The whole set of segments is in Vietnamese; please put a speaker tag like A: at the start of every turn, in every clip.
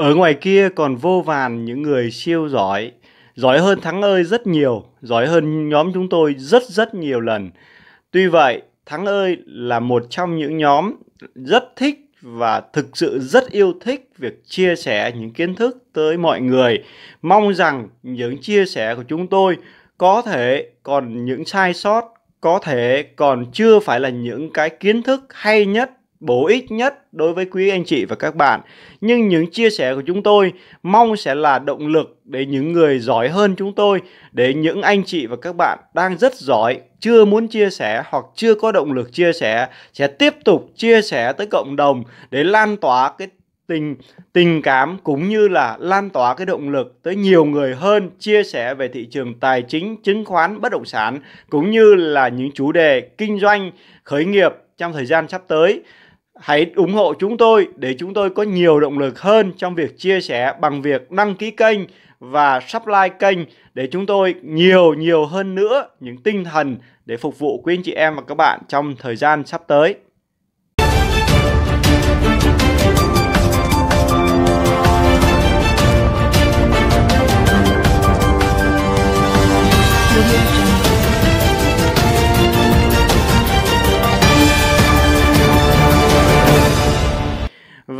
A: Ở ngoài kia còn vô vàn những người siêu giỏi, giỏi hơn Thắng ơi rất nhiều, giỏi hơn nhóm chúng tôi rất rất nhiều lần. Tuy vậy, Thắng ơi là một trong những nhóm rất thích và thực sự rất yêu thích việc chia sẻ những kiến thức tới mọi người. Mong rằng những chia sẻ của chúng tôi có thể còn những sai sót, có thể còn chưa phải là những cái kiến thức hay nhất bổ ích nhất đối với quý anh chị và các bạn. Nhưng những chia sẻ của chúng tôi mong sẽ là động lực để những người giỏi hơn chúng tôi, để những anh chị và các bạn đang rất giỏi, chưa muốn chia sẻ hoặc chưa có động lực chia sẻ sẽ tiếp tục chia sẻ tới cộng đồng để lan tỏa cái tình tình cảm cũng như là lan tỏa cái động lực tới nhiều người hơn chia sẻ về thị trường tài chính, chứng khoán, bất động sản cũng như là những chủ đề kinh doanh, khởi nghiệp trong thời gian sắp tới Hãy ủng hộ chúng tôi để chúng tôi có nhiều động lực hơn trong việc chia sẻ bằng việc đăng ký kênh và subscribe kênh để chúng tôi nhiều nhiều hơn nữa những tinh thần để phục vụ quý anh chị em và các bạn trong thời gian sắp tới. Thank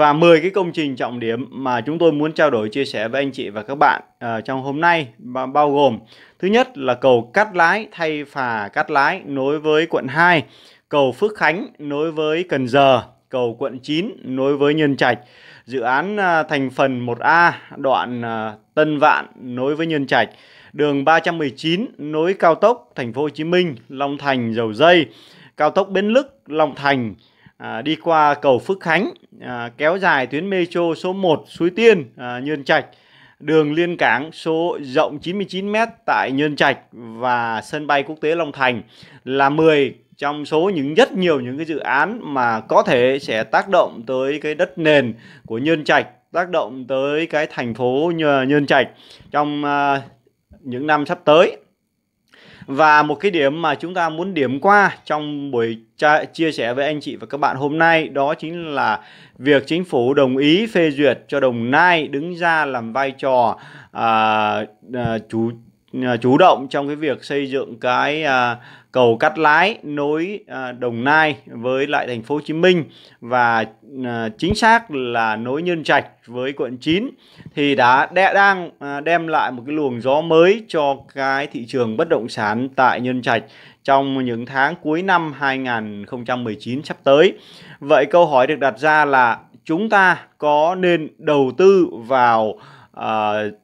A: và 10 cái công trình trọng điểm mà chúng tôi muốn trao đổi chia sẻ với anh chị và các bạn uh, trong hôm nay bao gồm thứ nhất là cầu cắt Lái thay phà cắt Lái nối với quận 2, cầu Phước Khánh nối với Cần Giờ, cầu quận 9 nối với Nhân Trạch, dự án uh, thành phần 1A đoạn uh, Tân Vạn nối với Nhân Trạch, đường 319 nối cao tốc Thành phố Hồ Chí Minh, Long Thành, Dầu Dây, cao tốc Bến Lức, Long Thành, à, đi qua cầu Phước Khánh à, kéo dài tuyến metro số 1 Suối Tiên à, Nhơn Trạch đường liên cảng số rộng 99m tại Nhơn Trạch và sân bay quốc tế Long Thành là 10 trong số những rất nhiều những cái dự án mà có thể sẽ tác động tới cái đất nền của Nhơn Trạch, tác động tới cái thành phố Nhơn Trạch trong uh, những năm sắp tới. Và một cái điểm mà chúng ta muốn điểm qua trong buổi chia sẻ với anh chị và các bạn hôm nay đó chính là việc chính phủ đồng ý phê duyệt cho Đồng Nai đứng ra làm vai trò à, à, chủ à, chủ động trong cái việc xây dựng cái à, cầu cắt Lái nối à, Đồng Nai với lại thành phố Hồ Chí Minh và à, chính xác là nối Nhân Trạch với quận 9 thì đã đang à, đem lại một cái luồng gió mới cho cái thị trường bất động sản tại Nhân Trạch trong những tháng cuối năm 2019 sắp tới. Vậy câu hỏi được đặt ra là chúng ta có nên đầu tư vào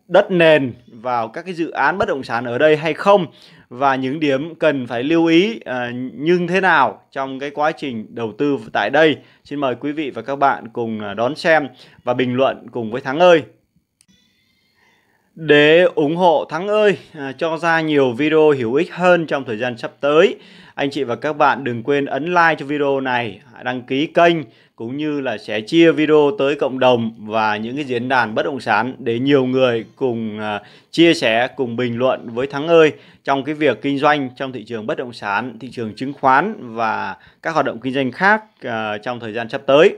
A: đất nền vào các cái dự án bất động sản ở đây hay không và những điểm cần phải lưu ý à, nhưng thế nào trong cái quá trình đầu tư tại đây. Xin mời quý vị và các bạn cùng à, đón xem và bình luận cùng với Thắng ơi. Để ủng hộ Thắng ơi à, cho ra nhiều video hữu ích hơn trong thời gian sắp tới, anh chị và các bạn đừng quên ấn like cho video này, đăng ký kênh cũng như là sẽ chia video tới cộng đồng và những cái diễn đàn bất động sản để nhiều người cùng à, chia sẻ, cùng bình luận với Thắng ơi trong cái việc kinh doanh trong thị trường bất động sản, thị trường chứng khoán và các hoạt động kinh doanh khác à, trong thời gian sắp tới.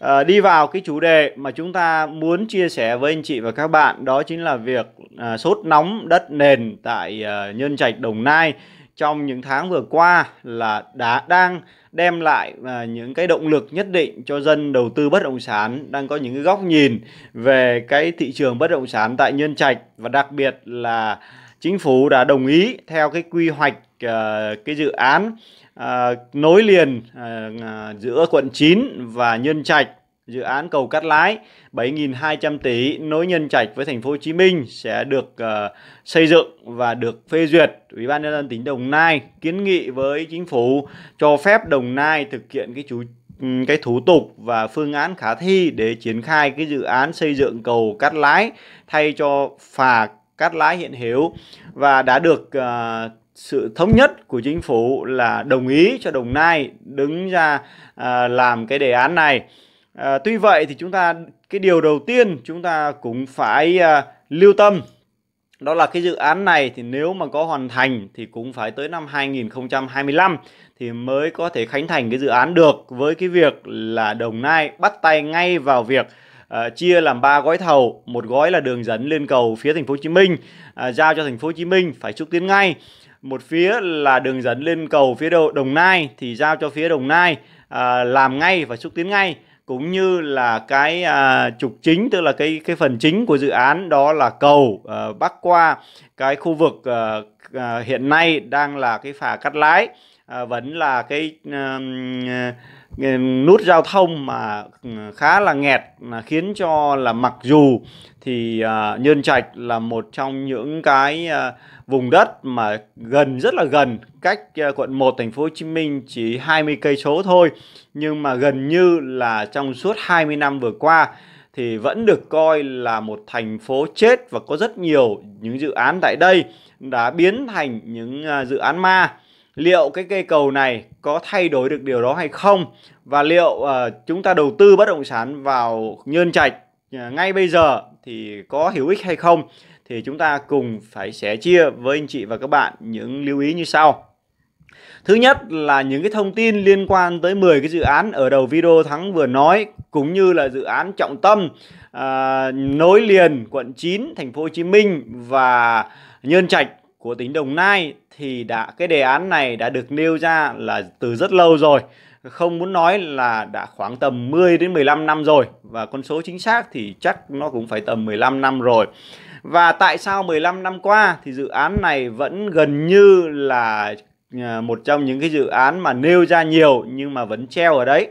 A: Ờ, đi vào cái chủ đề mà chúng ta muốn chia sẻ với anh chị và các bạn đó chính là việc à, sốt nóng đất nền tại à, Nhân Trạch Đồng Nai trong những tháng vừa qua là đã đang đem lại à, những cái động lực nhất định cho dân đầu tư bất động sản đang có những cái góc nhìn về cái thị trường bất động sản tại Nhân Trạch và đặc biệt là chính phủ đã đồng ý theo cái quy hoạch uh, cái dự án à, nối liền à, à giữa quận 9 và Nhân Trạch dự án cầu Cát Lái 7.200 tỷ nối Nhân Trạch với thành phố Hồ Chí Minh sẽ được uh, xây dựng và được phê duyệt. Ủy ban nhân dân tỉnh Đồng Nai kiến nghị với chính phủ cho phép Đồng Nai thực hiện cái chủ cái thủ tục và phương án khả thi để triển khai cái dự án xây dựng cầu Cát Lái thay cho phà Cát Lái hiện hữu và đã được uh, sự thống nhất của chính phủ là đồng ý cho Đồng Nai đứng ra à, làm cái đề án này. À, tuy vậy thì chúng ta cái điều đầu tiên chúng ta cũng phải à, lưu tâm đó là cái dự án này thì nếu mà có hoàn thành thì cũng phải tới năm 2025 thì mới có thể khánh thành cái dự án được với cái việc là Đồng Nai bắt tay ngay vào việc uh, chia làm ba gói thầu, một gói là đường dẫn lên cầu phía thành phố Hồ Chí Minh, uh, giao cho thành phố Hồ Chí Minh phải xúc tiến ngay một phía là đường dẫn lên cầu phía đầu Đồng Nai thì giao cho phía Đồng Nai à, làm ngay và xúc tiến ngay cũng như là cái à, trục chính tức là cái cái phần chính của dự án đó là cầu à, bắc qua cái khu vực à, à, hiện nay đang là cái phà cắt lái à, vẫn là cái à, nút giao thông mà khá là nghẹt là khiến cho là mặc dù thì uh, à, Nhân Trạch là một trong những cái uh, vùng đất mà gần rất là gần cách uh, quận 1 thành phố Hồ Chí Minh chỉ 20 cây số thôi nhưng mà gần như là trong suốt 20 năm vừa qua thì vẫn được coi là một thành phố chết và có rất nhiều những dự án tại đây đã biến thành những uh, dự án ma liệu cái cây cầu này có thay đổi được điều đó hay không và liệu uh, chúng ta đầu tư bất động sản vào Nhơn Trạch uh, ngay bây giờ thì có hữu ích hay không thì chúng ta cùng phải sẻ chia với anh chị và các bạn những lưu ý như sau. Thứ nhất là những cái thông tin liên quan tới 10 cái dự án ở đầu video Thắng vừa nói cũng như là dự án trọng tâm à, nối liền quận 9 thành phố Hồ Chí Minh và Nhơn Trạch của tỉnh Đồng Nai thì đã cái đề án này đã được nêu ra là từ rất lâu rồi không muốn nói là đã khoảng tầm 10 đến 15 năm rồi và con số chính xác thì chắc nó cũng phải tầm 15 năm rồi và tại sao 15 năm qua thì dự án này vẫn gần như là à, một trong những cái dự án mà nêu ra nhiều nhưng mà vẫn treo ở đấy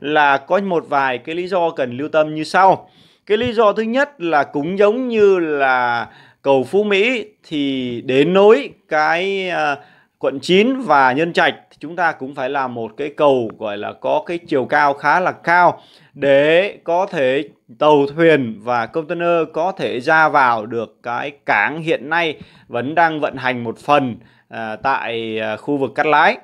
A: là có một vài cái lý do cần lưu tâm như sau cái lý do thứ nhất là cũng giống như là cầu Phú Mỹ thì đến nối cái uh, quận 9 và Nhân Trạch thì chúng ta cũng phải làm một cái cầu gọi là có cái chiều cao khá là cao để có thể tàu thuyền và container có thể ra vào được cái cảng hiện nay vẫn đang vận hành một phần à, tại à, khu vực cắt Lái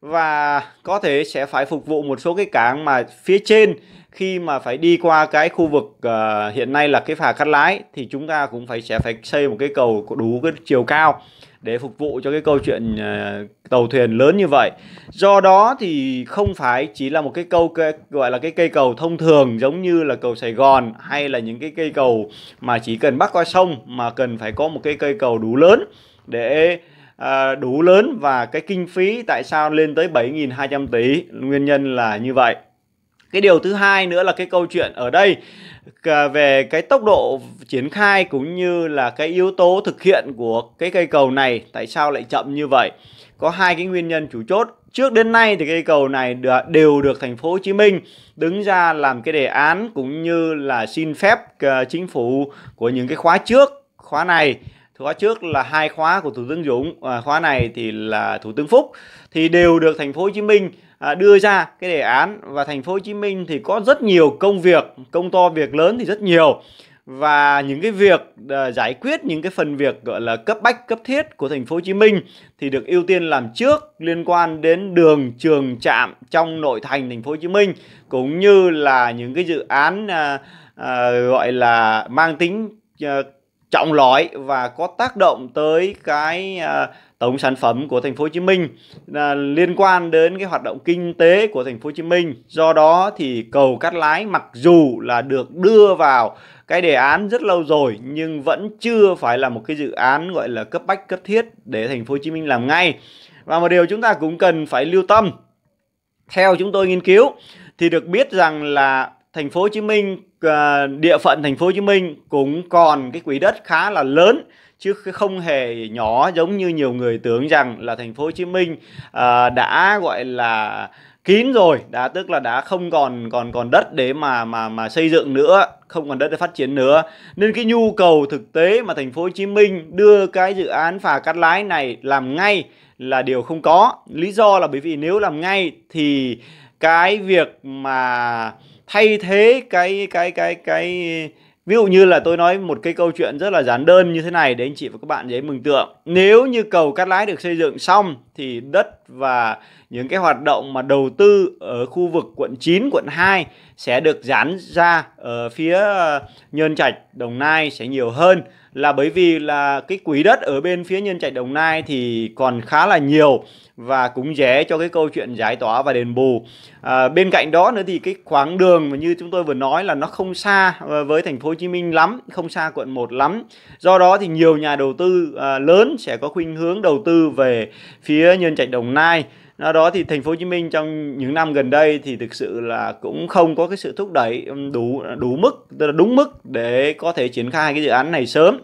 A: và có thể sẽ phải phục vụ một số cái cảng mà phía trên khi mà phải đi qua cái khu vực uh, hiện nay là cái phà cắt lái thì chúng ta cũng phải sẽ phải xây một cái cầu đủ cái chiều cao để phục vụ cho cái câu chuyện uh, tàu thuyền lớn như vậy. Do đó thì không phải chỉ là một cái câu cái, gọi là cái cây cầu thông thường giống như là cầu Sài Gòn hay là những cái cây cầu mà chỉ cần bắc qua sông mà cần phải có một cái cây cầu đủ lớn để À, đủ lớn và cái kinh phí tại sao lên tới 7.200 tỷ nguyên nhân là như vậy cái điều thứ hai nữa là cái câu chuyện ở đây à, về cái tốc độ triển khai cũng như là cái yếu tố thực hiện của cái cây cầu này tại sao lại chậm như vậy có hai cái nguyên nhân chủ chốt trước đến nay thì cây cầu này đều được thành phố Hồ Chí Minh đứng ra làm cái đề án cũng như là xin phép à, chính phủ của những cái khóa trước khóa này khóa trước là hai khóa của thủ tướng Dũng à, khóa này thì là thủ tướng Phúc thì đều được thành phố Hồ Chí Minh À, đưa ra cái đề án và thành phố Hồ Chí Minh thì có rất nhiều công việc, công to việc lớn thì rất nhiều và những cái việc à, giải quyết những cái phần việc gọi là cấp bách cấp thiết của thành phố Hồ Chí Minh thì được ưu tiên làm trước liên quan đến đường trường trạm trong nội thành thành phố Hồ Chí Minh cũng như là những cái dự án uh, uh, gọi là mang tính uh, trọng lõi và có tác động tới cái uh, tổng sản phẩm của thành phố Hồ Chí Minh là liên quan đến cái hoạt động kinh tế của thành phố Hồ Chí Minh. Do đó thì cầu Cát Lái mặc dù là được đưa vào cái đề án rất lâu rồi nhưng vẫn chưa phải là một cái dự án gọi là cấp bách cấp thiết để thành phố Hồ Chí Minh làm ngay. Và một điều chúng ta cũng cần phải lưu tâm. Theo chúng tôi nghiên cứu thì được biết rằng là thành phố Hồ Chí Minh à, địa phận thành phố Hồ Chí Minh cũng còn cái quỹ đất khá là lớn chứ không hề nhỏ giống như nhiều người tưởng rằng là thành phố Hồ Chí Minh à, đã gọi là kín rồi đã tức là đã không còn còn còn đất để mà mà mà xây dựng nữa không còn đất để phát triển nữa nên cái nhu cầu thực tế mà thành phố Hồ Chí Minh đưa cái dự án phà cắt lái này làm ngay là điều không có lý do là bởi vì nếu làm ngay thì cái việc mà thay thế cái cái cái cái, cái Ví dụ như là tôi nói một cái câu chuyện rất là giản đơn như thế này để anh chị và các bạn dễ mừng tượng. Nếu như cầu Cát Lái được xây dựng xong thì đất và những cái hoạt động mà đầu tư ở khu vực quận 9, quận 2 sẽ được dán ra ở phía ờ, Nhân Trạch, Đồng Nai sẽ nhiều hơn là bởi vì là cái quỹ đất ở bên phía Nhân Trạch Đồng Nai thì còn khá là nhiều và cũng dễ cho cái câu chuyện giải tỏa và đền bù. À, bên cạnh đó nữa thì cái khoảng đường mà như chúng tôi vừa nói là nó không xa ờ, với thành phố Hồ Chí Minh lắm, không xa quận 1 lắm. Do đó thì nhiều nhà đầu tư à, lớn sẽ có khuynh hướng đầu tư về phía Nhân Trạch Đồng Nai do đó thì thành phố Hồ Chí Minh trong những năm gần đây thì thực sự là cũng không có cái sự thúc đẩy um, đủ đủ mức tức là đúng mức để có thể triển khai cái dự án này sớm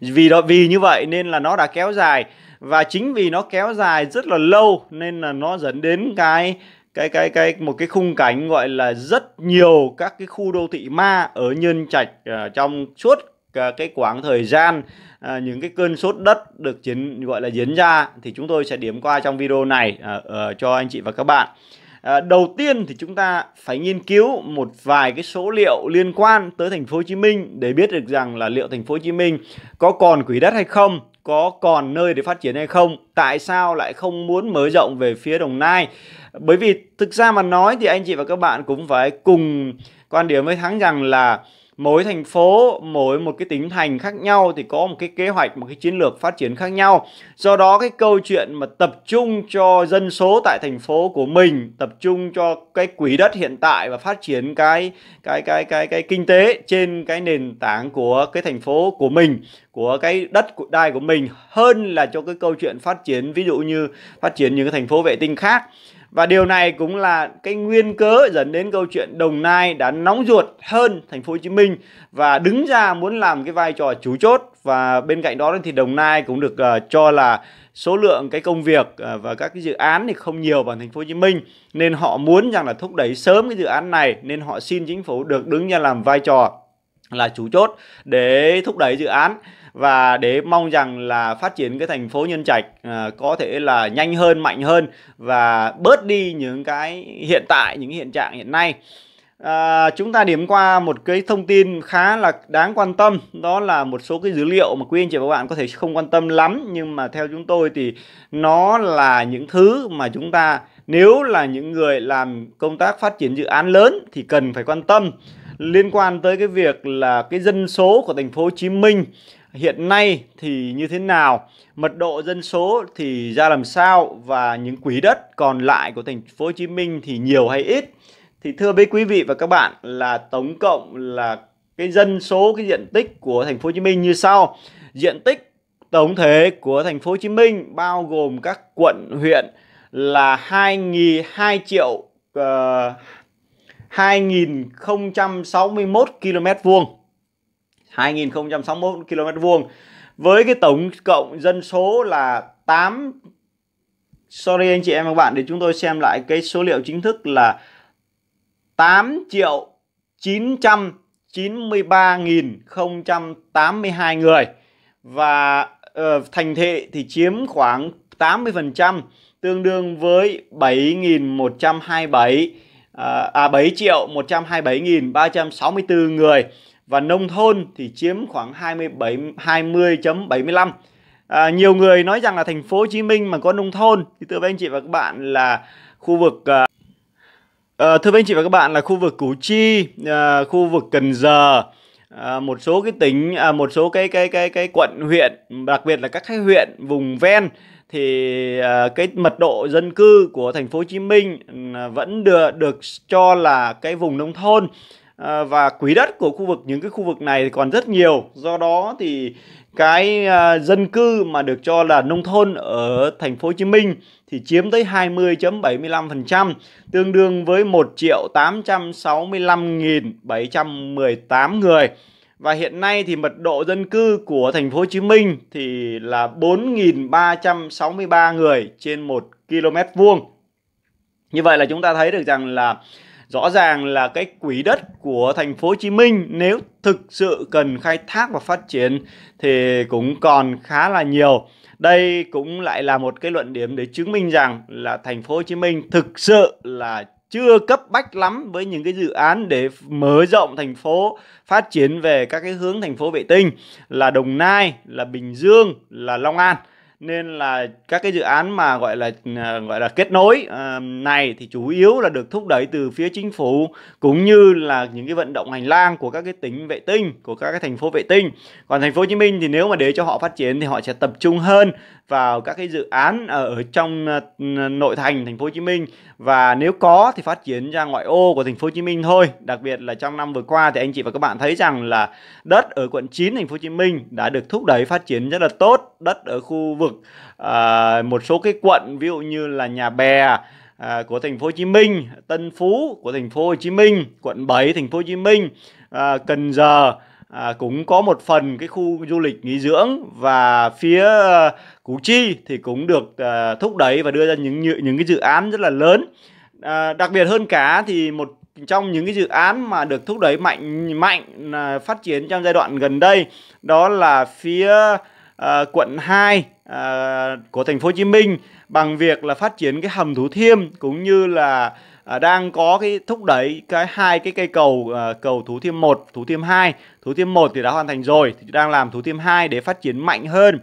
A: vì đó vì như vậy nên là nó đã kéo dài và chính vì nó kéo dài rất là lâu nên là nó dẫn đến cái cái cái cái một cái khung cảnh gọi là rất nhiều các cái khu đô thị ma ở nhân trạch uh, trong suốt À, cái quãng thời gian à, những cái cơn sốt đất được diễn gọi là diễn ra thì chúng tôi sẽ điểm qua trong video này à, à, cho anh chị và các bạn à, đầu tiên thì chúng ta phải nghiên cứu một vài cái số liệu liên quan tới thành phố Hồ Chí Minh để biết được rằng là liệu thành phố Hồ Chí Minh có còn quỹ đất hay không có còn nơi để phát triển hay không tại sao lại không muốn mở rộng về phía Đồng Nai bởi vì thực ra mà nói thì anh chị và các bạn cũng phải cùng quan điểm với Thắng rằng là mỗi thành phố mỗi một cái tính thành khác nhau thì có một cái kế hoạch một cái chiến lược phát triển khác nhau do đó cái câu chuyện mà tập trung cho dân số tại thành phố của mình tập trung cho cái quỹ đất hiện tại và phát triển cái cái cái cái cái kinh tế trên cái nền tảng của cái thành phố của mình của cái đất của đai của mình hơn là cho cái câu chuyện phát triển ví dụ như phát triển những cái thành phố vệ tinh khác và điều này cũng là cái nguyên cớ dẫn đến câu chuyện Đồng Nai đã nóng ruột hơn thành phố Hồ Chí Minh và đứng ra muốn làm cái vai trò chủ chốt và bên cạnh đó thì Đồng Nai cũng được uh, cho là số lượng cái công việc uh, và các cái dự án thì không nhiều vào thành phố Hồ Chí Minh nên họ muốn rằng là thúc đẩy sớm cái dự án này nên họ xin chính phủ được đứng ra làm vai trò là chủ chốt để thúc đẩy dự án và để mong rằng là phát triển cái thành phố Nhân Trạch à, có thể là nhanh hơn, mạnh hơn và bớt đi những cái hiện tại, những hiện trạng hiện nay. À, chúng ta điểm qua một cái thông tin khá là đáng quan tâm đó là một số cái dữ liệu mà quý anh chị và các bạn có thể không quan tâm lắm nhưng mà theo chúng tôi thì nó là những thứ mà chúng ta nếu là những người làm công tác phát triển dự án lớn thì cần phải quan tâm liên quan tới cái việc là cái dân số của thành phố Hồ Chí Minh hiện nay thì như thế nào, mật độ dân số thì ra làm sao và những quỹ đất còn lại của thành phố Hồ Chí Minh thì nhiều hay ít. Thì thưa với quý vị và các bạn là tổng cộng là cái dân số cái diện tích của thành phố Hồ Chí Minh như sau. Diện tích tổng thể của thành phố Hồ Chí Minh bao gồm các quận huyện là 2 2 triệu uh, 2061 km vuông 2061 km vuông với cái tổng cộng dân số là 8 sorry anh chị em và các bạn để chúng tôi xem lại cái số liệu chính thức là 8 triệu 993.082 người và uh, thành thị thì chiếm khoảng 80% tương đương với 7.127 à 7 à, triệu 127 nghìn 364 người và nông thôn thì chiếm khoảng 27 20.75 à, nhiều người nói rằng là thành phố Hồ Chí Minh mà có nông thôn thì thưa với anh chị và các bạn là khu vực à, ờ, thưa với anh chị và các bạn là khu vực Củ Chi à, khu vực Cần Giờ À, một số cái tỉnh à, một số cái cái cái cái quận huyện đặc biệt là các cái huyện vùng ven thì à, cái mật độ dân cư của thành phố Hồ Chí Minh ừ, vẫn được được cho là cái vùng nông thôn à, và quỹ đất của khu vực những cái khu vực này còn rất nhiều do đó thì cái à, dân cư mà được cho là nông thôn ở thành phố Hồ Chí Minh thì chiếm tới 20.75% tương đương với 1 triệu 865.718 người và hiện nay thì mật độ dân cư của thành phố Hồ Chí Minh thì là 4.363 người trên 1 km vuông. Như vậy là chúng ta thấy được rằng là rõ ràng là cái quỹ đất của thành phố Hồ Chí Minh nếu thực sự cần khai thác và phát triển thì cũng còn khá là nhiều. Đây cũng lại là một cái luận điểm để chứng minh rằng là thành phố Hồ Chí Minh thực sự là chưa cấp bách lắm với những cái dự án để mở rộng thành phố phát triển về các cái hướng thành phố vệ tinh là Đồng Nai, là Bình Dương, là Long An nên là các cái dự án mà gọi là à, gọi là kết nối à, này thì chủ yếu là được thúc đẩy từ phía chính phủ cũng như là những cái vận động hành lang của các cái tỉnh vệ tinh của các cái thành phố vệ tinh còn thành phố Hồ Chí Minh thì nếu mà để cho họ phát triển thì họ sẽ tập trung hơn vào các cái dự án à, ở trong nội thành thành phố Hồ Chí Minh và nếu có thì phát triển ra ngoại ô của thành phố Hồ Chí Minh thôi. Đặc biệt là trong năm vừa qua thì anh chị và các bạn thấy rằng là đất ở quận 9 thành phố Hồ Chí Minh đã được thúc đẩy phát triển rất là tốt. Đất ở khu vực uh, một số cái quận ví dụ như là Nhà Bè uh, của thành phố Hồ Chí Minh, Tân Phú của thành phố Hồ Chí Minh, quận 7 thành phố Hồ Chí Minh, uh, Cần Giờ à, cũng có một phần cái khu du lịch nghỉ dưỡng và phía ờ, Củ Chi thì cũng được à, thúc đẩy và đưa ra những những cái dự án rất là lớn. À, đặc biệt hơn cả thì một trong những cái dự án mà được thúc đẩy mạnh mạnh à, phát triển trong giai đoạn gần đây đó là phía à, quận 2 à, của thành phố Hồ Chí Minh bằng việc là phát triển cái hầm Thủ Thiêm cũng như là à, đang có cái thúc đẩy cái hai cái cây cầu à, cầu Thủ Thiêm 1, Thủ Thiêm 2. Thủ Thiêm 1 thì đã hoàn thành rồi thì đang làm Thủ Thiêm 2 để phát triển mạnh hơn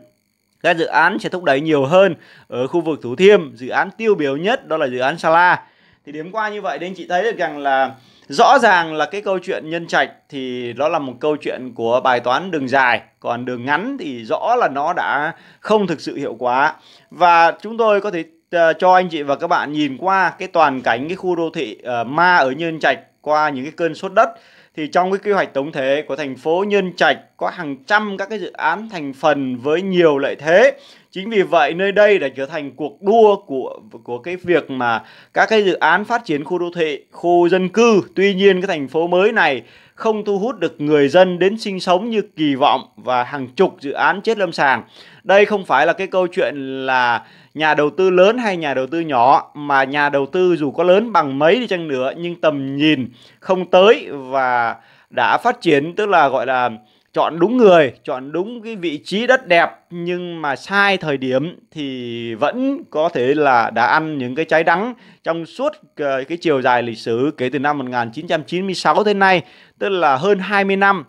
A: các dự án sẽ thúc đẩy nhiều hơn ở khu vực Thủ Thiêm. Dự án tiêu biểu nhất đó là dự án Sala. Thì điểm qua như vậy nên chị thấy được rằng là rõ ràng là cái câu chuyện nhân trạch thì đó là một câu chuyện của bài toán đường dài còn đường ngắn thì rõ là nó đã không thực sự hiệu quả và chúng tôi có thể Ờ, cho anh chị và các bạn nhìn qua cái toàn cảnh cái khu đô thị uh, ma ở Nhân Trạch qua những cái cơn sốt đất thì trong cái quy hoạch tổng thể của thành phố Nhân Trạch có hàng trăm các cái dự án thành phần với nhiều lợi thế. Chính vì vậy nơi đây đã trở thành cuộc đua của của cái việc mà các cái dự án phát triển khu đô thị, khu dân cư. Tuy nhiên cái thành phố mới này không thu hút được người dân đến sinh sống như kỳ vọng và hàng chục dự án chết lâm sàng. Đây không phải là cái câu chuyện là nhà đầu tư lớn hay nhà đầu tư nhỏ mà nhà đầu tư dù có lớn bằng mấy đi chăng nữa nhưng tầm nhìn không tới và đã phát triển tức là gọi là chọn đúng người chọn đúng cái vị trí đất đẹp nhưng mà sai thời điểm thì vẫn có thể là đã ăn những cái trái đắng trong suốt ờ, cái chiều dài lịch sử kể từ năm 1996 tới nay tức là hơn 20 năm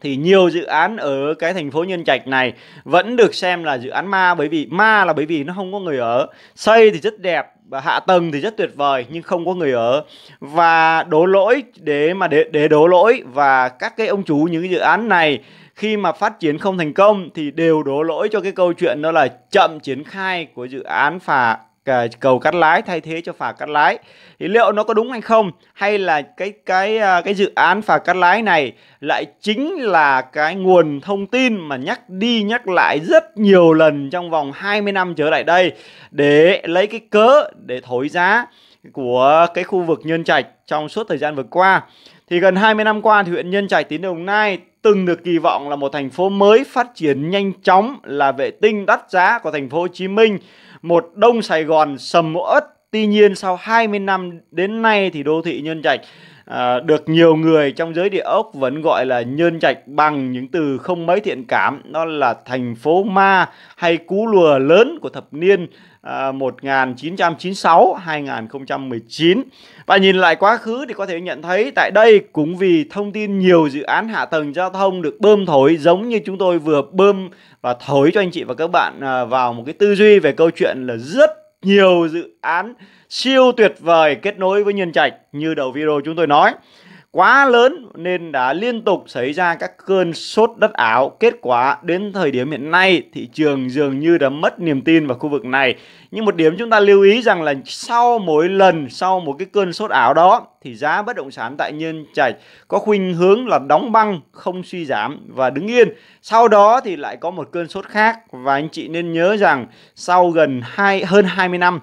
A: thì nhiều dự án ở cái thành phố Nhân Trạch này vẫn được xem là dự án ma bởi vì ma là bởi vì nó không có người ở xây thì rất đẹp và hạ tầng thì rất tuyệt vời nhưng không có người ở và đổ lỗi để mà để để đổ lỗi và các cái ông chủ những cái dự án này khi mà phát triển không thành công thì đều đổ lỗi cho cái câu chuyện đó là chậm triển khai của dự án và cầu cắt lái thay thế cho phà cắt lái thì liệu nó có đúng hay không hay là cái cái à, cái dự án phà cắt lái này lại chính là cái nguồn thông tin mà nhắc đi nhắc lại rất nhiều lần trong vòng 20 năm trở lại đây để lấy cái cớ để thổi giá của cái khu vực Nhân Trạch trong suốt thời gian vừa qua. Thì gần 20 năm qua thì huyện Nhân Trạch tỉnh Đồng Nai từng được kỳ vọng là một thành phố mới phát triển nhanh chóng là vệ tinh đắt giá của thành phố Hồ Chí Minh một đông Sài Gòn sầm uất Tuy nhiên sau 20 năm đến nay thì đô thị Nhân Trạch Ờ, được nhiều người trong giới địa ốc vẫn gọi là nhơn trạch bằng những từ không mấy thiện cảm đó là thành phố ma hay cú lùa lớn của thập niên à, 1996 2019 và nhìn lại quá khứ thì có thể nhận thấy tại đây cũng vì thông tin nhiều dự án hạ tầng giao thông được bơm thổi giống như chúng tôi vừa bơm và thổi cho anh chị và các bạn à, vào một cái tư duy về câu chuyện là rất nhiều dự án siêu tuyệt vời kết nối với nhân trạch như đầu video chúng tôi nói quá lớn nên đã liên tục xảy ra các cơn sốt đất ảo. Kết quả đến thời điểm hiện nay thị trường dường như đã mất niềm tin vào khu vực này. Nhưng một điểm chúng ta lưu ý rằng là sau mỗi lần sau một cái cơn sốt ảo đó thì giá bất động sản tại Nhân Trạch có khuynh hướng là đóng băng, không suy giảm và đứng yên. Sau đó thì lại có một cơn sốt khác và anh chị nên nhớ rằng sau gần hai hơn 20 năm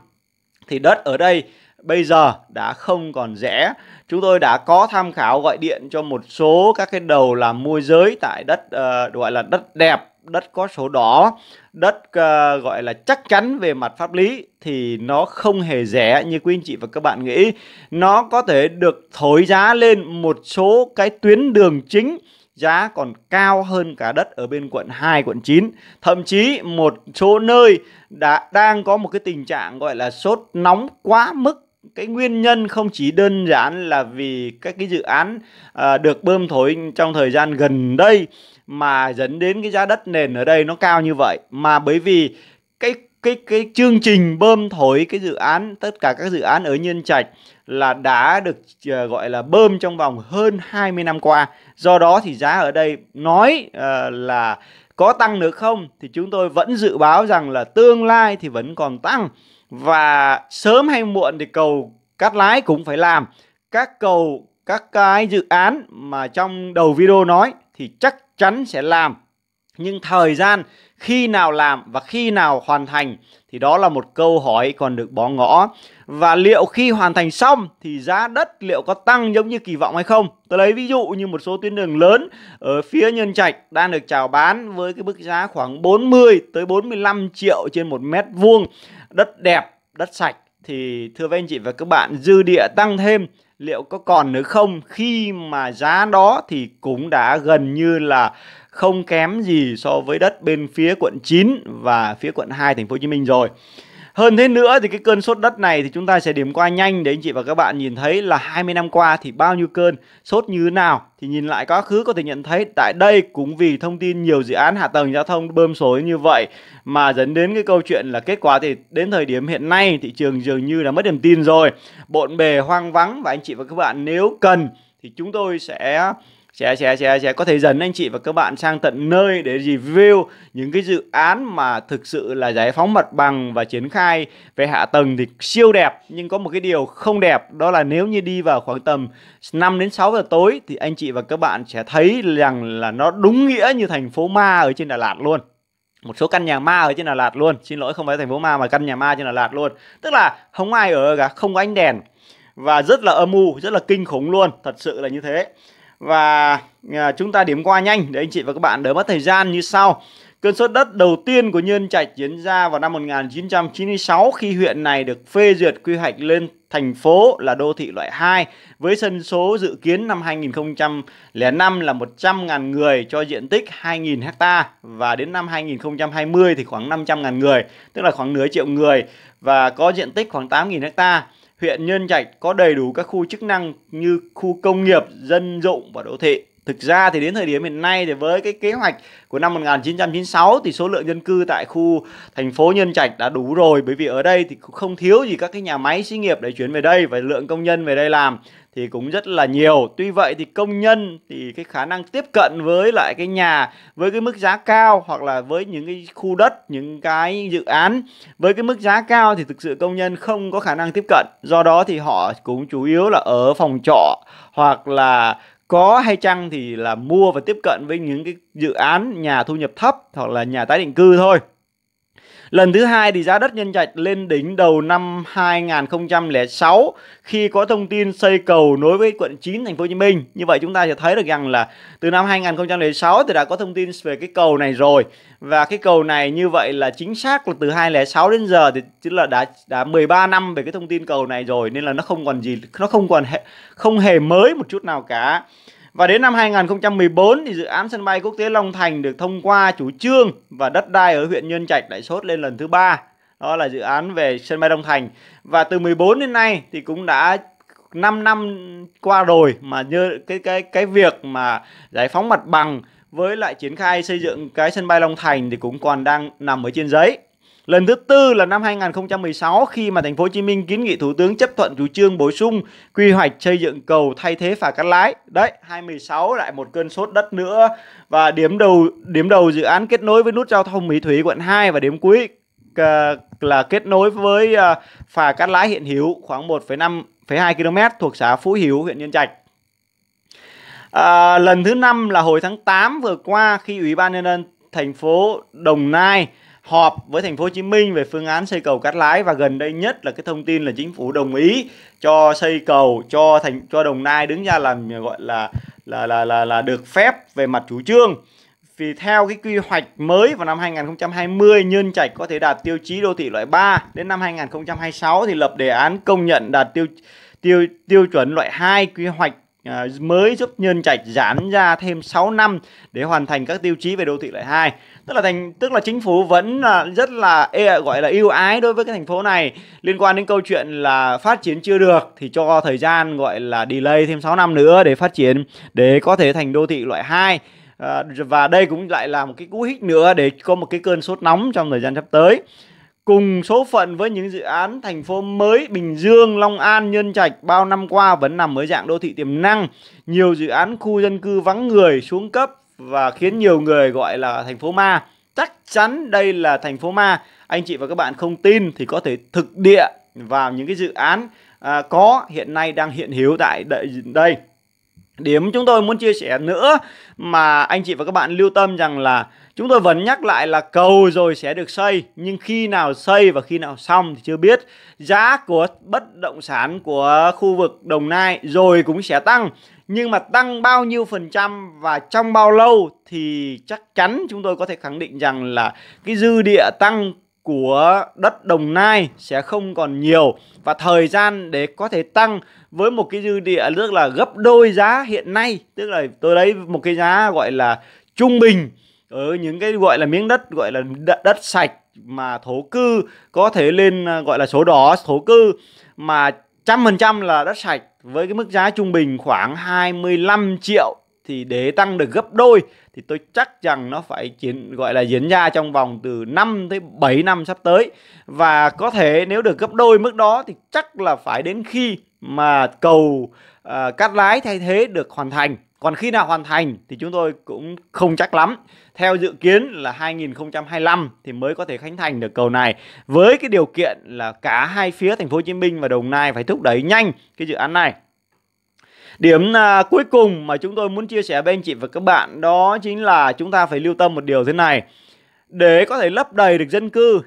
A: thì đất ở đây bây giờ đã không còn rẻ. Chúng tôi đã có tham khảo gọi điện cho một số các cái đầu làm môi giới tại đất uh, gọi là đất đẹp, đất có sổ đỏ, đất uh, gọi là chắc chắn về mặt pháp lý thì nó không hề rẻ như quý anh chị và các bạn nghĩ. Nó có thể được thổi giá lên một số cái tuyến đường chính giá còn cao hơn cả đất ở bên quận 2, quận 9. Thậm chí một số nơi đã đang có một cái tình trạng gọi là sốt nóng quá mức cái nguyên nhân không chỉ đơn giản là vì các cái dự án à, được bơm thổi trong thời gian gần đây mà dẫn đến cái giá đất nền ở đây nó cao như vậy mà bởi vì cái cái cái chương trình bơm thổi cái dự án tất cả các dự án ở Nhân Trạch là đã được ờ, gọi là bơm trong vòng hơn 20 năm qua. Do đó thì giá ở đây nói uh, là có tăng nữa không thì chúng tôi vẫn dự báo rằng là tương lai thì vẫn còn tăng và sớm hay muộn thì cầu cắt lái cũng phải làm. Các cầu các cái dự án mà trong đầu video nói thì chắc chắn sẽ làm nhưng thời gian khi nào làm và khi nào hoàn thành thì đó là một câu hỏi còn được bó ngõ và liệu khi hoàn thành xong thì giá đất liệu có tăng giống như kỳ vọng hay không tôi lấy ví dụ như một số tuyến đường lớn ở phía nhân trạch đang được chào bán với cái mức giá khoảng 40 tới 45 triệu trên một mét vuông đất đẹp đất sạch thì thưa với anh chị và các bạn dư địa tăng thêm liệu có còn nữa không khi mà giá đó thì cũng đã gần như là không kém gì so với đất bên phía quận 9 và phía quận 2 thành phố Hồ Chí Minh rồi. Hơn thế nữa thì cái cơn sốt đất này thì chúng ta sẽ điểm qua nhanh để anh chị và các bạn nhìn thấy là 20 năm qua thì bao nhiêu cơn sốt như thế nào thì nhìn lại quá khứ có thể nhận thấy tại đây cũng vì thông tin nhiều dự án hạ tầng giao thông bơm xối như vậy mà dẫn đến cái câu chuyện là kết quả thì đến thời điểm hiện nay thị trường dường như là mất niềm tin rồi bộn bề hoang vắng và anh chị và các bạn nếu cần thì chúng tôi sẽ sẽ sẽ sẽ sẽ có thể dẫn anh chị và các bạn sang tận nơi để review những cái dự án mà thực sự là giải phóng mặt bằng và triển khai về hạ tầng thì siêu đẹp nhưng có một cái điều không đẹp đó là nếu như đi vào khoảng tầm 5 đến 6 giờ tối thì anh chị và các bạn sẽ thấy rằng là nó đúng nghĩa như thành phố ma ở trên Đà Lạt luôn một số căn nhà ma ở trên Đà Lạt luôn xin lỗi không phải thành phố ma mà căn nhà ma trên Đà Lạt luôn tức là không ai ở cả không có ánh đèn và rất là âm u rất là kinh khủng luôn thật sự là như thế và à, chúng ta điểm qua nhanh để anh chị và các bạn đỡ mất thời gian như sau. Cơn sốt đất đầu tiên của Nhân Trạch diễn ra vào năm 1996 khi huyện này được phê duyệt quy hoạch lên thành phố là đô thị loại 2 với sân số dự kiến năm 2005 là 100.000 người cho diện tích 2.000 ha và đến năm 2020 thì khoảng 500.000 người, tức là khoảng nửa triệu người và có diện tích khoảng 8.000 hectare huyện Nhân Trạch có đầy đủ các khu chức năng như khu công nghiệp, dân dụng và đô thị. Thực ra thì đến thời điểm hiện nay thì với cái kế hoạch của năm 1996 thì số lượng dân cư tại khu thành phố Nhân Trạch đã đủ rồi bởi vì ở đây thì cũng không thiếu gì các cái nhà máy xí nghiệp để chuyển về đây và lượng công nhân về đây làm thì cũng rất là nhiều. Tuy vậy thì công nhân thì cái khả năng tiếp cận với lại cái nhà với cái mức giá cao hoặc là với những cái khu đất, những cái dự án với cái mức giá cao thì thực sự công nhân không có khả năng tiếp cận. Do đó thì họ cũng chủ yếu là ở phòng trọ hoặc là có hay chăng thì là mua và tiếp cận với những cái dự án nhà thu nhập thấp hoặc là nhà tái định cư thôi Lần thứ hai thì giá đất Nhân Trạch lên đỉnh đầu năm 2006 khi có thông tin xây cầu nối với quận 9 thành phố Hồ Chí Minh. Như vậy chúng ta sẽ thấy được rằng là từ năm 2006 thì đã có thông tin về cái cầu này rồi. Và cái cầu này như vậy là chính xác là từ 2006 đến giờ thì chính là đã đã 13 năm về cái thông tin cầu này rồi nên là nó không còn gì nó không còn hệ, không hề mới một chút nào cả. Và đến năm 2014 thì dự án sân bay quốc tế Long Thành được thông qua chủ trương và đất đai ở huyện Nhân Trạch lại sốt lên lần thứ ba. Đó là dự án về sân bay Long Thành. Và từ 14 đến nay thì cũng đã 5 năm qua rồi mà như cái cái cái việc mà giải phóng mặt bằng với lại triển khai xây dựng cái sân bay Long Thành thì cũng còn đang nằm ở trên giấy. Lần thứ tư là năm 2016 khi mà thành phố Hồ Chí Minh kiến nghị Thủ tướng chấp thuận chủ trương bổ sung quy hoạch xây dựng cầu thay thế phà Cát Lái. Đấy, 2016 lại một cơn sốt đất nữa và điểm đầu điểm đầu dự án kết nối với nút giao thông Mỹ Thủy quận 2 và điểm cuối ờ, là kết nối với ờ, phà Cát Lái hiện hữu khoảng 1,5,2 km thuộc xã Phú Hiếu, huyện Nhân Trạch. À, lần thứ năm là hồi tháng 8 vừa qua khi Ủy ban nhân dân thành phố Đồng Nai họp với thành phố Hồ Chí Minh về phương án xây cầu Cát Lái và gần đây nhất là cái thông tin là chính phủ đồng ý cho xây cầu cho thành cho Đồng Nai đứng ra làm gọi là là là là, là được phép về mặt chủ trương. Vì theo cái quy hoạch mới vào năm 2020, Nhân Trạch có thể đạt tiêu chí đô thị loại 3. Đến năm 2026 thì lập đề án công nhận đạt tiêu tiêu tiêu chuẩn loại 2 quy hoạch à, mới giúp Nhân Trạch giãn ra thêm 6 năm để hoàn thành các tiêu chí về đô thị loại 2. Tức là thành tức là chính phủ vẫn à, rất là ê, e, gọi là ưu ái đối với cái thành phố này liên quan đến câu chuyện là phát triển chưa được thì cho thời gian gọi là delay thêm 6 năm nữa để phát triển để có thể thành đô thị loại 2. À, và đây cũng lại là một cái cú hích nữa để có một cái cơn sốt nóng trong thời gian sắp tới cùng số phận với những dự án thành phố mới Bình Dương, Long An, Nhân Trạch bao năm qua vẫn nằm ở dạng đô thị tiềm năng. Nhiều dự án khu dân cư vắng người, xuống cấp và khiến nhiều người gọi là thành phố ma. Chắc chắn đây là thành phố ma. Anh chị và các bạn không tin thì có thể thực địa vào những cái dự án à, có hiện nay đang hiện hữu tại đây. Điểm chúng tôi muốn chia sẻ nữa mà anh chị và các bạn lưu tâm rằng là Chúng tôi vẫn nhắc lại là cầu rồi sẽ được xây, nhưng khi nào xây và khi nào xong thì chưa biết. Giá của bất động sản của khu vực Đồng Nai rồi cũng sẽ tăng, nhưng mà tăng bao nhiêu phần trăm và trong bao lâu thì chắc chắn chúng tôi có thể khẳng định rằng là cái dư địa tăng của đất Đồng Nai sẽ không còn nhiều và thời gian để có thể tăng với một cái dư địa tức là gấp đôi giá hiện nay tức là tôi lấy một cái giá gọi là trung bình ở ờ, những cái gọi là miếng đất gọi là đất, đất sạch mà thổ cư có thể lên à, gọi là số đó thổ cư mà trăm phần trăm là đất sạch với cái mức giá trung bình khoảng 25 triệu thì để tăng được gấp đôi thì tôi chắc rằng nó phải chiến, gọi là diễn ra trong vòng từ 5 tới 7 năm sắp tới và có thể nếu được gấp đôi mức đó thì chắc là phải đến khi mà cầu uh, cát lái thay thế được hoàn thành còn khi nào hoàn thành thì chúng tôi cũng không chắc lắm. Theo dự kiến là 2025 thì mới có thể khánh thành được cầu này với cái điều kiện là cả hai phía thành phố Hồ Chí Minh và Đồng Nai phải thúc đẩy nhanh cái dự án này. Điểm à, cuối cùng mà chúng tôi muốn chia sẻ với anh chị và các bạn đó chính là chúng ta phải lưu tâm một điều thế này. Để có thể lấp đầy được dân cư,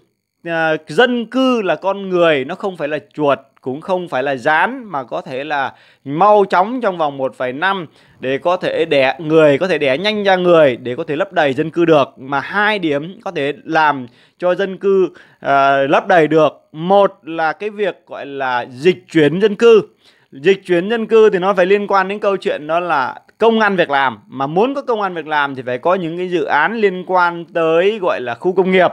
A: à, dân cư là con người nó không phải là chuột cũng không phải là dán mà có thể là mau chóng trong vòng 1,5 để có thể đẻ người có thể đẻ nhanh ra người để có thể lấp đầy dân cư được mà hai điểm có thể làm cho dân cư uh, lấp đầy được một là cái việc gọi là dịch chuyển dân cư dịch chuyển dân cư thì nó phải liên quan đến câu chuyện đó là công an việc làm mà muốn có công an việc làm thì phải có những cái dự án liên quan tới gọi là khu công nghiệp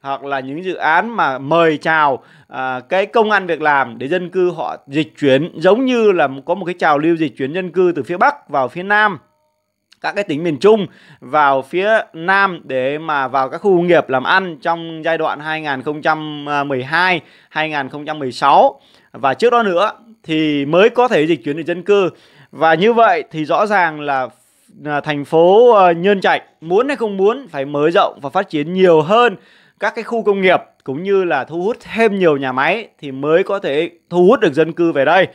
A: hoặc là những dự án mà mời chào à, cái công an việc làm để dân cư họ dịch chuyển giống như là có một cái trào lưu dịch chuyển dân cư từ phía bắc vào phía nam các cái tỉnh miền Trung vào phía Nam để mà vào các khu công nghiệp làm ăn trong giai đoạn 2012 2016 và trước đó nữa thì mới có thể dịch chuyển được dân cư và như vậy thì rõ ràng là à, thành phố ờ, Nhơn Trạch muốn hay không muốn phải mở rộng và phát triển nhiều hơn các cái khu công nghiệp cũng như là thu hút thêm nhiều nhà máy thì mới có thể thu hút được dân cư về đây.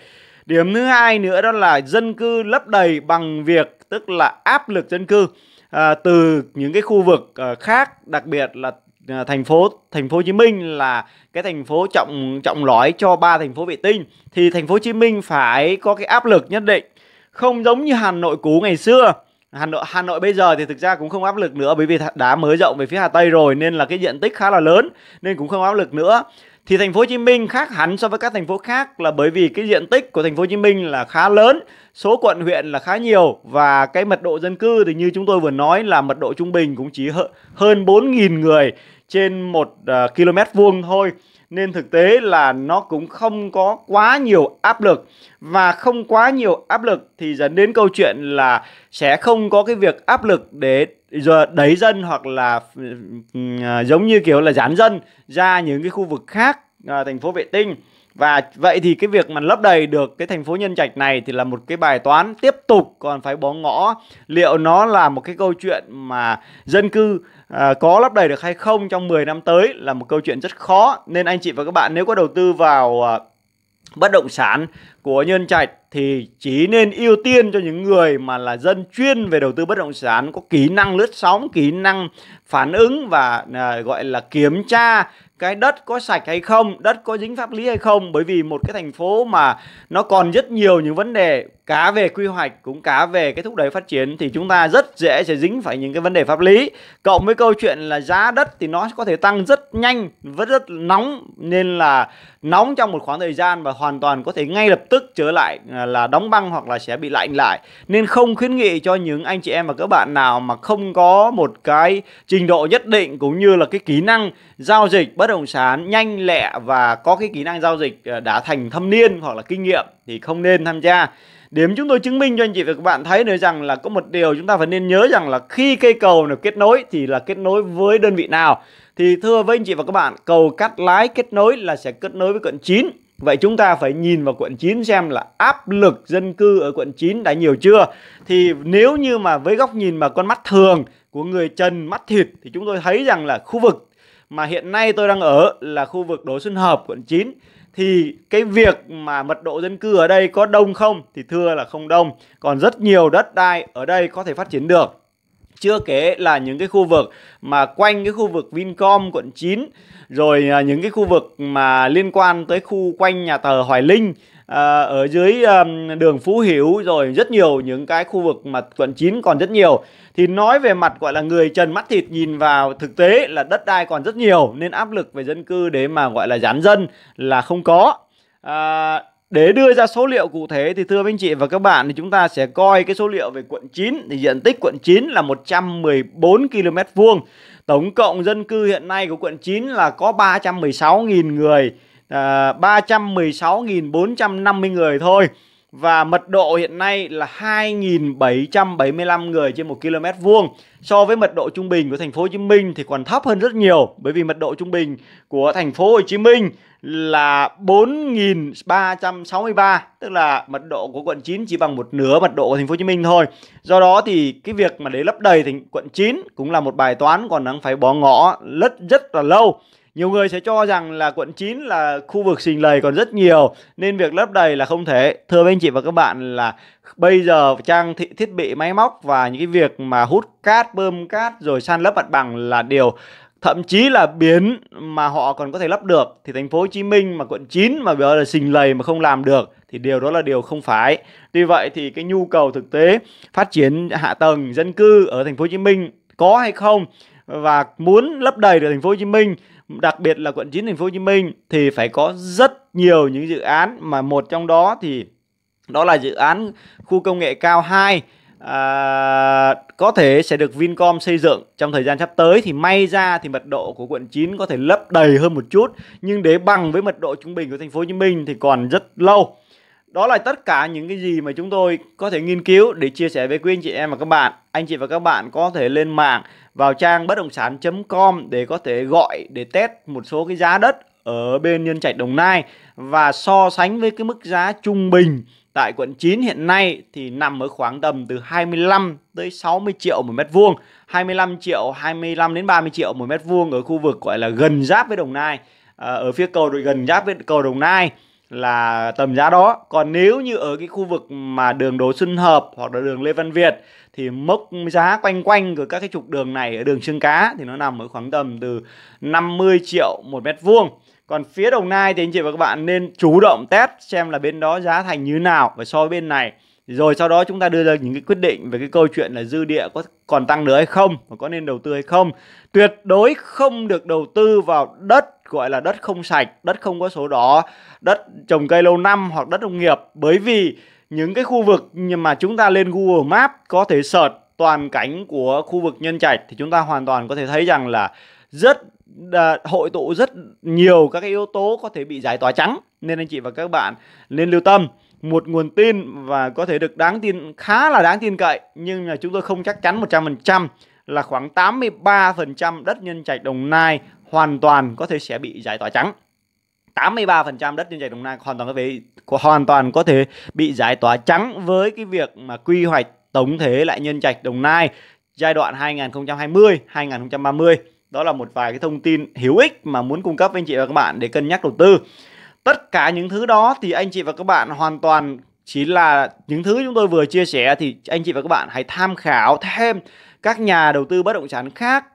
A: Điểm thứ hai nữa đó là dân cư lấp đầy bằng việc tức là áp lực dân cư à, từ những cái khu vực à, khác, đặc biệt là à, thành phố thành phố Hồ Chí Minh là cái thành phố trọng trọng lõi cho ba thành phố vệ tinh thì thành phố Hồ Chí Minh phải có cái áp lực nhất định không giống như Hà Nội cũ ngày xưa Hà Nội Hà Nội bây giờ thì thực ra cũng không áp lực nữa bởi vì đá mới rộng về phía Hà Tây rồi nên là cái diện tích khá là lớn nên cũng không áp lực nữa. Thì thành phố Hồ Chí Minh khác hẳn so với các thành phố khác là bởi vì cái diện tích của thành phố Hồ Chí Minh là khá lớn, số quận huyện là khá nhiều và cái mật độ dân cư thì như chúng tôi vừa nói là mật độ trung bình cũng chỉ hơn 4.000 người trên một ờ, km vuông thôi nên thực tế là nó cũng không có quá nhiều áp lực và không quá nhiều áp lực thì dẫn đến câu chuyện là sẽ không có cái việc áp lực để giờ đẩy dân hoặc là ừ, à, giống như kiểu là dán dân ra những cái khu vực khác à, thành phố vệ tinh và vậy thì cái việc mà lấp đầy được cái thành phố nhân trạch này thì là một cái bài toán tiếp tục còn phải bó ngõ liệu nó là một cái câu chuyện mà dân cư à, có lắp đầy được hay không trong 10 năm tới là một câu chuyện rất khó nên anh chị và các bạn nếu có đầu tư vào à, bất động sản của Nhân Trạch thì chỉ nên ưu tiên cho những người mà là dân chuyên về đầu tư bất động sản có kỹ năng lướt sóng, kỹ năng phản ứng và à, gọi là kiểm tra cái đất có sạch hay không, đất có dính pháp lý hay không bởi vì một cái thành phố mà nó còn rất nhiều những vấn đề cá về quy hoạch cũng cá về cái thúc đẩy phát triển thì chúng ta rất dễ sẽ dính phải những cái vấn đề pháp lý cộng với câu chuyện là giá đất thì nó có thể tăng rất nhanh vẫn rất nóng nên là nóng trong một khoảng thời gian và hoàn toàn có thể ngay lập tức trở lại à, là đóng băng hoặc là sẽ bị lạnh lại nên không khuyến nghị cho những anh chị em và các bạn nào mà không có một cái trình độ nhất định cũng như là cái kỹ năng giao dịch bất động sản nhanh lẹ và có cái kỹ năng giao dịch à, đã thành thâm niên hoặc là kinh nghiệm thì không nên tham gia Điểm chúng tôi chứng minh cho anh chị và các bạn thấy nữa rằng là có một điều chúng ta phải nên nhớ rằng là khi cây cầu được kết nối thì là kết nối với đơn vị nào. Thì thưa với anh chị và các bạn, cầu cắt lái kết nối là sẽ kết nối với quận 9. Vậy chúng ta phải nhìn vào quận 9 xem là áp lực dân cư ở quận 9 đã nhiều chưa. Thì nếu như mà với góc nhìn mà con mắt thường của người trần mắt thịt thì chúng tôi thấy rằng là khu vực mà hiện nay tôi đang ở là khu vực Đỗ Xuân Hợp, quận 9 thì cái việc mà mật độ dân cư ở đây có đông không thì thưa là không đông còn rất nhiều đất đai ở đây có thể phát triển được chưa kể là những cái khu vực mà quanh cái khu vực Vincom quận 9 rồi à, những cái khu vực mà liên quan tới khu quanh nhà thờ Hoài Linh à, ở dưới đường Phú Hiểu rồi rất nhiều những cái khu vực mà quận 9 còn rất nhiều thì nói về mặt gọi là người trần mắt thịt nhìn vào thực tế là đất đai còn rất nhiều nên áp lực về dân cư để mà gọi là giãn dân là không có à, để đưa ra số liệu cụ thể thì thưa anh chị và các bạn thì chúng ta sẽ coi cái số liệu về quận 9 thì diện tích quận 9 là 114 km vuông. Tổng cộng dân cư hiện nay của quận 9 là có 316.000 người, à, 316.450 người thôi và mật độ hiện nay là 2.775 người trên 1 km vuông. So với mật độ trung bình của thành phố Hồ Chí Minh thì còn thấp hơn rất nhiều bởi vì mật độ trung bình của thành phố Hồ Chí Minh là 4.363 tức là mật độ của quận 9 chỉ bằng một nửa mật độ của thành phố Hồ Chí Minh thôi. Do đó thì cái việc mà để lấp đầy thành quận 9 cũng là một bài toán còn đang phải bỏ ngõ rất rất là lâu. Nhiều người sẽ cho rằng là quận 9 là khu vực sình lầy còn rất nhiều nên việc lấp đầy là không thể. Thưa anh chị và các bạn là bây giờ trang thiết bị máy móc và những cái việc mà hút cát, bơm cát rồi san lấp mặt bằng là điều thậm chí là biến mà họ còn có thể lấp được thì thành phố Hồ Chí Minh mà quận 9 mà bây giờ là sình lầy mà không làm được thì điều đó là điều không phải. Tuy vậy thì cái nhu cầu thực tế phát triển hạ tầng dân cư ở thành phố Hồ Chí Minh có hay không và muốn lấp đầy được thành phố Hồ Chí Minh đặc biệt là quận 9 thành phố Hồ Chí Minh thì phải có rất nhiều những dự án mà một trong đó thì đó là dự án khu công nghệ cao 2 à, có thể sẽ được Vincom xây dựng trong thời gian sắp tới thì may ra thì mật độ của quận 9 có thể lấp đầy hơn một chút nhưng để bằng với mật độ trung bình của thành phố Hồ Chí Minh thì còn rất lâu. Đó là tất cả những cái gì mà chúng tôi có thể nghiên cứu để chia sẻ với quý anh chị em và các bạn. Anh chị và các bạn có thể lên mạng vào trang bất động sản.com để có thể gọi để test một số cái giá đất ở bên Nhân Trạch Đồng Nai và so sánh với cái mức giá trung bình tại quận 9 hiện nay thì nằm ở khoảng tầm từ 25 tới 60 triệu một mét vuông, 25 triệu 25 đến 30 triệu một mét vuông ở khu vực gọi là gần giáp với Đồng Nai, à, ở phía cầu gần giáp với cầu Đồng Nai là tầm giá đó còn nếu như ở cái khu vực mà đường Đỗ Xuân Hợp hoặc là đường Lê Văn Việt thì mốc giá quanh quanh của các cái trục đường này ở đường Trương Cá thì nó nằm ở khoảng tầm từ 50 triệu một mét vuông còn phía Đồng Nai thì anh chị và các bạn nên chủ động test xem là bên đó giá thành như nào và so với bên này rồi sau đó chúng ta đưa ra những cái quyết định về cái câu chuyện là dư địa có còn tăng nữa hay không và có nên đầu tư hay không tuyệt đối không được đầu tư vào đất gọi là đất không sạch, đất không có số đỏ, đất trồng cây lâu năm hoặc đất nông nghiệp bởi vì những cái khu vực mà chúng ta lên Google Map có thể search toàn cảnh của khu vực Nhân Trạch thì chúng ta hoàn toàn có thể thấy rằng là rất đã à, hội tụ rất nhiều các cái yếu tố có thể bị giải tỏa trắng nên anh chị và các bạn nên lưu tâm một nguồn tin và có thể được đáng tin khá là đáng tin cậy nhưng mà chúng tôi không chắc chắn 100% là khoảng 83% đất nhân trạch Đồng Nai hoàn toàn có thể sẽ bị giải tỏa trắng 83% đất trên giải Đồng Nai hoàn toàn có thể hoàn toàn có thể bị giải tỏa trắng với cái việc mà quy hoạch tổng thể lại nhân trạch Đồng Nai giai đoạn 2020 2030 đó là một vài cái thông tin hữu ích mà muốn cung cấp với anh chị và các bạn để cân nhắc đầu tư tất cả những thứ đó thì anh chị và các bạn hoàn toàn chỉ là những thứ chúng tôi vừa chia sẻ thì anh chị và các bạn hãy tham khảo thêm các nhà đầu tư bất động sản khác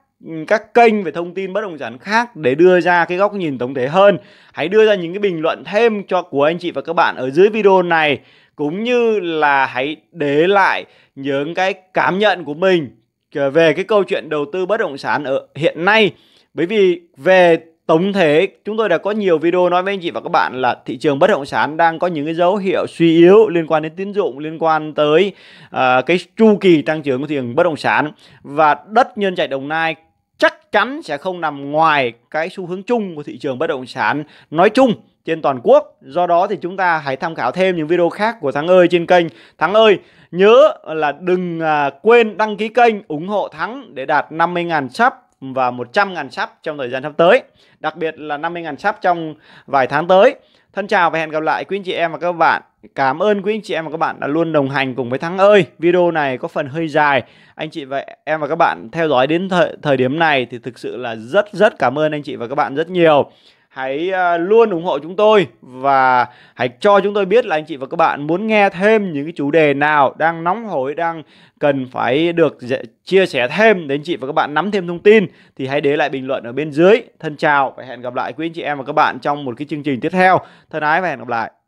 A: các kênh về thông tin bất động sản khác để đưa ra cái góc nhìn tổng thể hơn. Hãy đưa ra những cái bình luận thêm cho của anh chị và các bạn ở dưới video này cũng như là hãy để lại những cái cảm nhận của mình về cái câu chuyện đầu tư bất động sản ở hiện nay. Bởi vì về tổng thể chúng tôi đã có nhiều video nói với anh chị và các bạn là thị trường bất động sản đang có những cái dấu hiệu suy yếu liên quan đến tín dụng liên quan tới uh, cái chu kỳ tăng trưởng của thị trường bất động sản và đất nhân trạch đồng nai chắc chắn sẽ không nằm ngoài cái xu hướng chung của thị trường bất động sản nói chung trên toàn quốc. Do đó thì chúng ta hãy tham khảo thêm những video khác của Thắng ơi trên kênh. Thắng ơi nhớ là đừng à, quên đăng ký kênh ủng hộ Thắng để đạt 50.000 sub và 100.000 sub trong thời gian sắp tới. Đặc biệt là 50.000 sub trong vài tháng tới. Thân chào và hẹn gặp lại quý anh chị em và các bạn Cảm ơn quý anh chị em và các bạn đã luôn đồng hành cùng với Thắng ơi. Video này có phần hơi dài. Anh chị và em và các bạn theo dõi đến thời, thời điểm này thì thực sự là rất rất cảm ơn anh chị và các bạn rất nhiều. Hãy à, luôn ủng hộ chúng tôi và hãy cho chúng tôi biết là anh chị và các bạn muốn nghe thêm những cái chủ đề nào đang nóng hổi, đang cần phải được chia sẻ thêm để anh chị và các bạn nắm thêm thông tin thì hãy để lại bình luận ở bên dưới. Thân chào và hẹn gặp lại quý anh chị em và các bạn trong một cái chương trình tiếp theo. Thân ái và hẹn gặp lại.